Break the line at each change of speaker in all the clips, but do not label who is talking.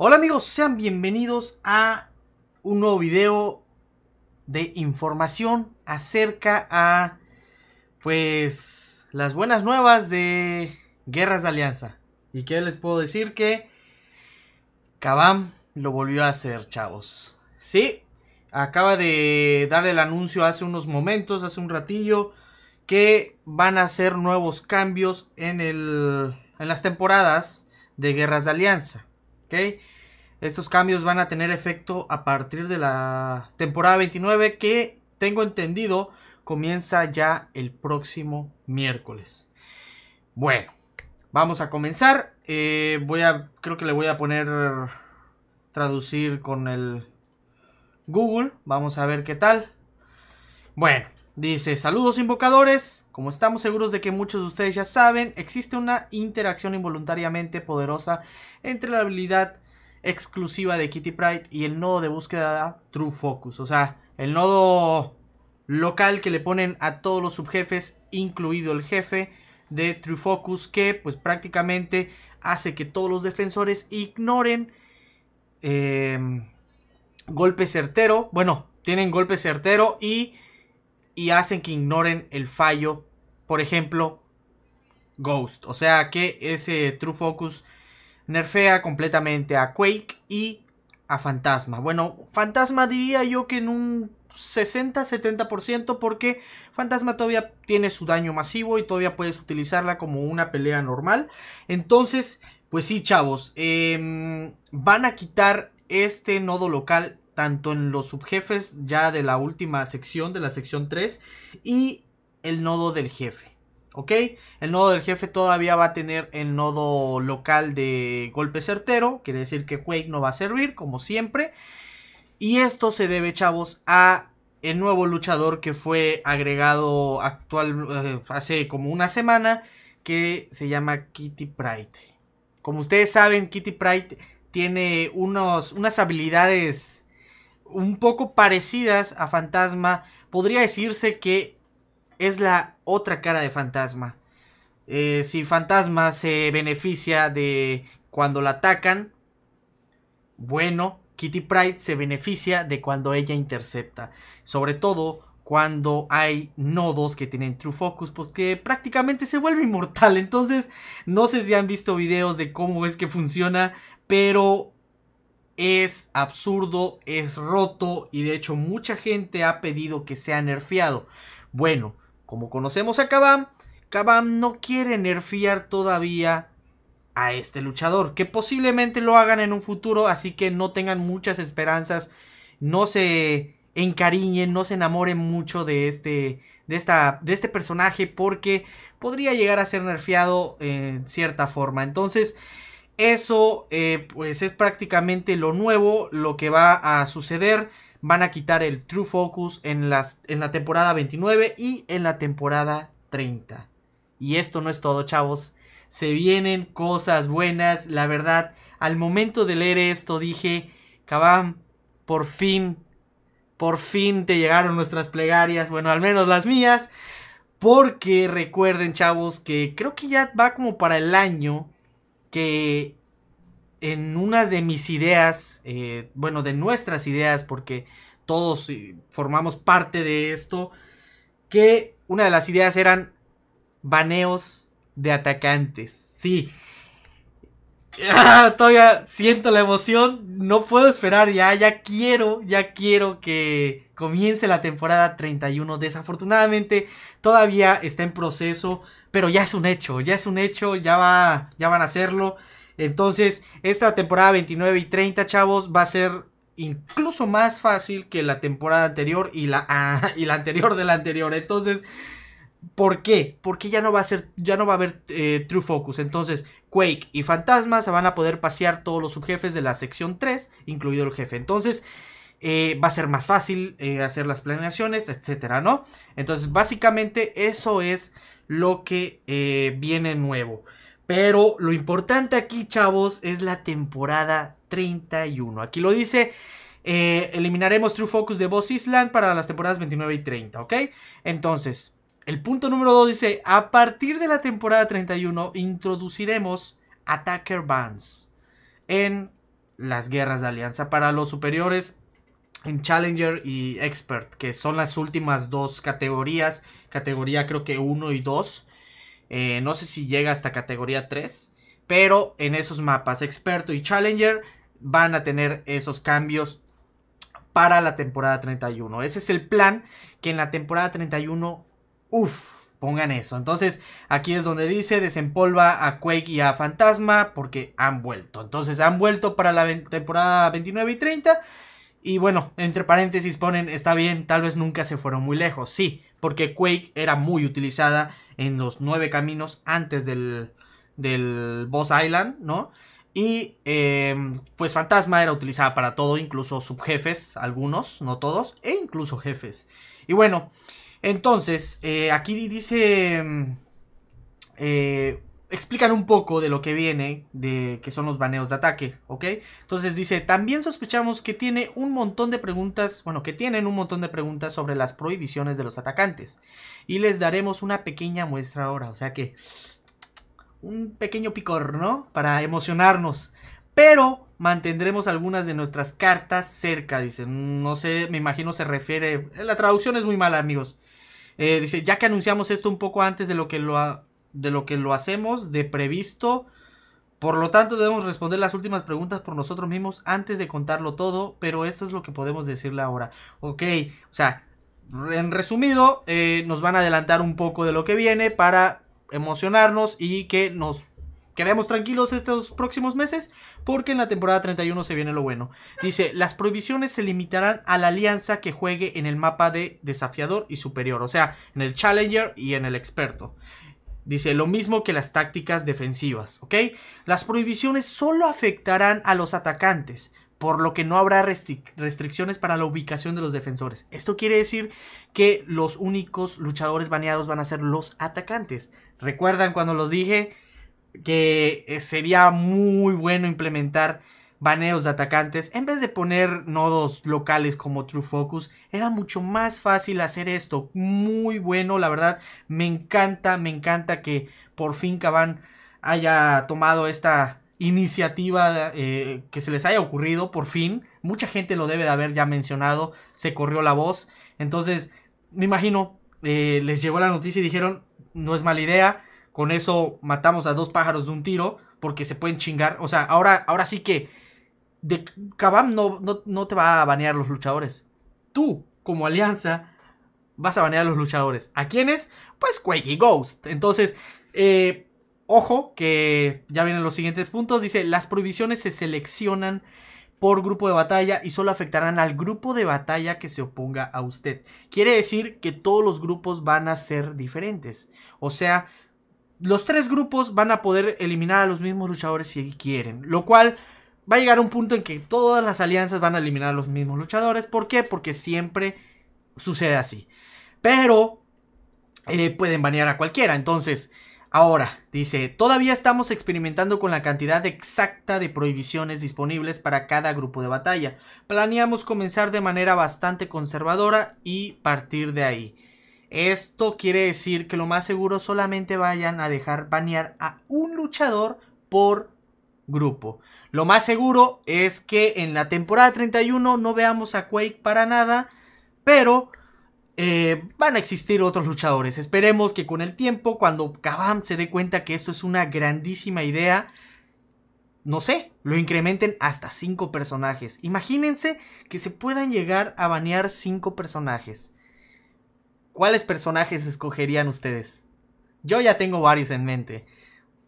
Hola amigos, sean bienvenidos a un nuevo video de información acerca a pues las buenas nuevas de Guerras de Alianza. ¿Y que les puedo decir? Que Kabam lo volvió a hacer, chavos. Sí, acaba de dar el anuncio hace unos momentos, hace un ratillo, que van a hacer nuevos cambios en, el, en las temporadas de Guerras de Alianza. ¿ok? Estos cambios van a tener efecto a partir de la temporada 29 que tengo entendido comienza ya el próximo miércoles. Bueno, vamos a comenzar. Eh, voy a, creo que le voy a poner traducir con el Google. Vamos a ver qué tal. Bueno, Dice, saludos invocadores, como estamos seguros de que muchos de ustedes ya saben, existe una interacción involuntariamente poderosa entre la habilidad exclusiva de Kitty Pride y el nodo de búsqueda True Focus, o sea, el nodo local que le ponen a todos los subjefes, incluido el jefe de True Focus, que pues prácticamente hace que todos los defensores ignoren em, golpe certero, bueno, tienen golpe certero y y hacen que ignoren el fallo. Por ejemplo, Ghost. O sea que ese True Focus nerfea completamente a Quake y a Fantasma. Bueno, Fantasma diría yo que en un 60-70% porque Fantasma todavía tiene su daño masivo y todavía puedes utilizarla como una pelea normal. Entonces, pues sí, chavos, em, van a quitar este nodo local tanto en los subjefes ya de la última sección, de la sección 3, y el nodo del jefe. ¿Ok? El nodo del jefe todavía va a tener el nodo local de golpe certero, quiere decir que Quake no va a servir, como siempre. Y esto se debe, chavos, a el nuevo luchador que fue agregado actual eh, hace como una semana, que se llama Kitty Pride. Como ustedes saben, Kitty Pride tiene unos, unas habilidades un poco parecidas a Fantasma. Podría decirse que es la otra cara de Fantasma. Eh, si Fantasma se beneficia de cuando la atacan, bueno, Kitty Pride se beneficia de cuando ella intercepta. Sobre todo cuando hay nodos que tienen True Focus, porque prácticamente se vuelve inmortal. Entonces, no sé si han visto videos de cómo es que funciona, pero es absurdo, es roto y de hecho mucha gente ha pedido que sea nerfeado. Bueno, como conocemos a Kabam, Kabam no quiere nerfear todavía a este luchador, que posiblemente lo hagan en un futuro, así que no tengan muchas esperanzas, no se encariñen, no se enamoren mucho de este, de esta, de este personaje porque podría llegar a ser nerfeado en cierta forma. Entonces, eso eh, pues es prácticamente lo nuevo, lo que va a suceder. Van a quitar el True Focus en, las, en la temporada 29 y en la temporada 30. Y esto no es todo, chavos. Se vienen cosas buenas. La verdad, al momento de leer esto dije, Cabam, por fin, por fin te llegaron nuestras plegarias. Bueno, al menos las mías. Porque recuerden, chavos, que creo que ya va como para el año que en una de mis ideas, eh, bueno, de nuestras ideas, porque todos eh, formamos parte de esto, que una de las ideas eran baneos de atacantes. Sí, todavía siento la emoción, no puedo esperar ya, ya quiero, ya quiero que comience la temporada 31. Desafortunadamente todavía está en proceso, pero ya es un hecho, ya es un hecho, ya va, ya van a hacerlo. Entonces, esta temporada 29 y 30, chavos, va a ser incluso más fácil que la temporada anterior y la, y la anterior de la anterior. Entonces, ¿Por qué? Porque ya no va a ser, ya no va a haber eh, True Focus. Entonces, Quake y Fantasma se van a poder pasear todos los subjefes de la sección 3, incluido el jefe. Entonces, eh, va a ser más fácil eh, hacer las planeaciones, etcétera, ¿no? Entonces, básicamente, eso es lo que viene nuevo. Pero lo importante aquí, chavos, es la temporada 31. Aquí lo dice. eliminaremos True Focus de Boss Island para las temporadas 29 y 30, ¿ok? Entonces, el punto número 2 dice, a partir de la temporada 31 introduciremos attacker Bands... en las guerras de alianza para los superiores en Challenger y Expert, que son las últimas dos categorías, categoría creo que 1 y 2, eh, no sé si llega hasta categoría 3, pero en esos mapas, Experto y Challenger, van a tener esos cambios para la temporada 31. Ese es el plan que en la temporada 31 Uf, pongan eso. Entonces, aquí es donde dice, desempolva a Quake y a Fantasma porque han vuelto. Entonces, han vuelto para la temporada 29 y 30. Y bueno, entre paréntesis ponen, está bien, tal vez nunca se fueron muy lejos. Sí, porque Quake era muy utilizada en los nueve caminos antes del, del Boss Island, ¿no? Y em, pues Fantasma era utilizada para todo, incluso subjefes, algunos, no todos, e incluso jefes. Y bueno, entonces, eh, aquí dice... Mm, eh, explican un poco de lo que viene, de que son los baneos de ataque, ¿ok? Entonces dice, también sospechamos que tiene un montón de preguntas, bueno, que tienen un montón de preguntas sobre las prohibiciones de los atacantes. Y les daremos una pequeña muestra ahora, o sea que... Un pequeño picor, ¿no? Para emocionarnos. Pero mantendremos algunas de nuestras cartas cerca, dice. Mm, no sé, me imagino se refiere. Eh, la traducción es muy mala, amigos. Eh, dice, ya que anunciamos esto un poco antes de lo que lo, de lo que lo hacemos, de previsto. Por lo tanto, debemos responder las últimas preguntas por nosotros mismos antes de contarlo todo, pero esto es lo que podemos decirle ahora. Ok, o sea, en resumido, eh, nos van a adelantar un poco de lo que viene para emocionarnos y que nos quedemos tranquilos estos próximos meses porque en la temporada 31 se viene lo bueno. Dice, las prohibiciones se limitarán a la alianza que juegue en el mapa de desafiador y superior, o sea, en el challenger y en el experto. Dice lo mismo que las tácticas defensivas, ¿ok? Las prohibiciones solo afectarán a los atacantes, por lo que no habrá restricciones para la ubicación de los defensores. Esto quiere decir que los únicos luchadores baneados van a ser los atacantes. ¿Recuerdan cuando los dije? que eh, sería muy bueno implementar baneos de atacantes. En vez de poner nodos locales como True Focus, era mucho más fácil hacer esto. Muy bueno, la verdad. Me encanta, me encanta que por fin Caban haya tomado esta iniciativa eh, que se les haya ocurrido por fin. Mucha gente lo debe de haber ya mencionado. Se corrió la voz. Entonces, me imagino, eh, les llegó la noticia y dijeron, no es mala idea con eso matamos a dos pájaros de un tiro porque se pueden chingar. O sea, ahora, ahora sí que de Kabam no, no, te va a banear los luchadores. Tú, como alianza, vas a banear a los luchadores. ¿A quiénes? Pues Quake y Ghost. Entonces, eh, ojo, que ya vienen los siguientes puntos. Dice, las prohibiciones se seleccionan por grupo de batalla y solo afectarán al grupo de batalla que se oponga a usted. Quiere decir que todos los grupos van a ser diferentes. O sea, los tres grupos van a poder eliminar a los mismos luchadores si quieren. Lo cual va a llegar a un punto en que todas las alianzas van a eliminar a los mismos luchadores. ¿Por qué? Porque siempre sucede así. Pero eh, pueden banear a cualquiera. Entonces, ahora, dice, todavía estamos experimentando con la cantidad exacta de prohibiciones disponibles para cada grupo de batalla. Planeamos comenzar de manera bastante conservadora y partir de ahí. Esto quiere decir que lo más seguro solamente vayan a dejar banear a un luchador por grupo. Lo más seguro es que en la temporada 31 no veamos a Quake para nada, pero eh, van a existir otros luchadores. Esperemos que con el tiempo, cuando Kabam se dé cuenta que esto es una grandísima idea, no sé, lo incrementen hasta 5 personajes. Imagínense que se puedan llegar a banear 5 personajes. ¿cuáles personajes escogerían ustedes? Yo ya tengo varios en mente.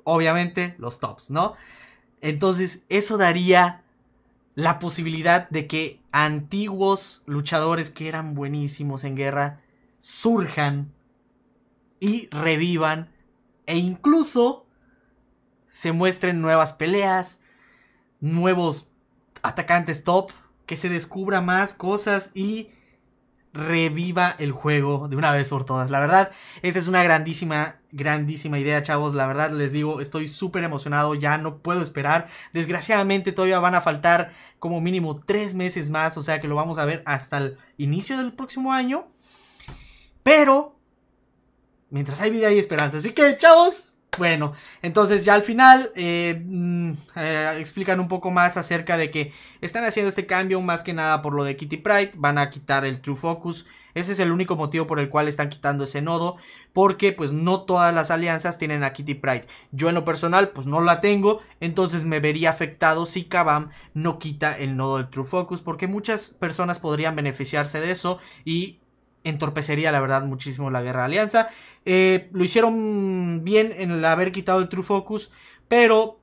Obviamente los tops, ¿no? Entonces eso daría la posibilidad de que antiguos luchadores que eran buenísimos en guerra surjan y revivan e incluso se muestren nuevas peleas, nuevos atacantes top, que se descubra más cosas y reviva el juego de una vez por todas. La verdad, esta es una grandísima, grandísima idea, chavos. La verdad, les digo, estoy súper emocionado, ya no puedo esperar. Desgraciadamente, todavía van a faltar como mínimo tres meses más, o sea que lo vamos a ver hasta el inicio del próximo año. Pero, mientras hay vida, hay esperanza. Así que, chavos, bueno, entonces ya al final eh, mm, eh, explican un poco más acerca de que están haciendo este cambio más que nada por lo de Kitty Pride, van a quitar el True Focus, ese es el único motivo por el cual están quitando ese nodo, porque pues no todas las alianzas tienen a Kitty Pride. Yo en lo personal pues no la tengo, entonces me vería afectado si Kabam no quita el nodo del True Focus, porque muchas personas podrían beneficiarse de eso y entorpecería la verdad muchísimo la guerra de alianza. Eh, lo hicieron bien en haber quitado el True Focus, pero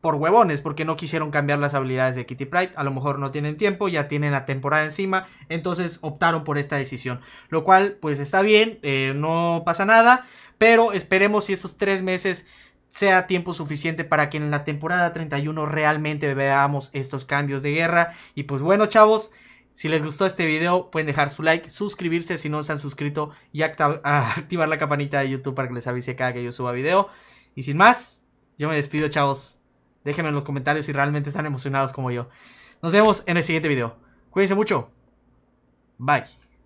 por huevones, porque no quisieron cambiar las habilidades de Kitty Pride. A lo mejor no tienen tiempo, ya tienen la temporada encima, entonces optaron por esta decisión. Lo cual, pues está bien, eh, no pasa nada, pero esperemos si estos tres meses sea tiempo suficiente para que en la temporada 31 realmente veamos estos cambios de guerra. Y pues bueno, chavos. Si les gustó este video, pueden dejar su like, suscribirse si no se han suscrito y activar la campanita de YouTube para que les avise cada que yo suba video. Y sin más, yo me despido, chavos. Déjenme en los comentarios si realmente están emocionados como yo. Nos vemos en el siguiente video. Cuídense mucho. Bye.